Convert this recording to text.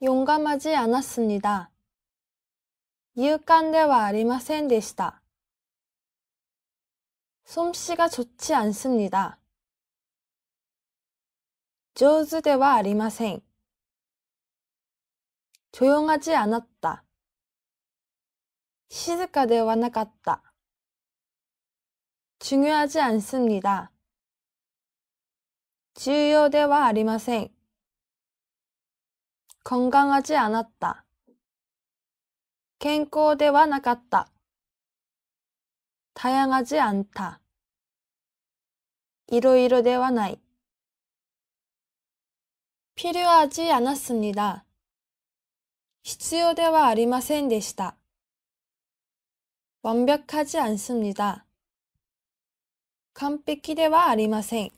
용감하지않았습니다勇敢ではありませんでした。솜씨が좋지않습니다手ではありません。조용하지않았다静かではなかった。하지않습니다重要ではありません。건강하지않았다健康ではなかった。다양하지않 다。 いろいろではない。필요하지않았습니 다。 必要ではありませんでした。완벽하지않습니 다。 完璧ではありません。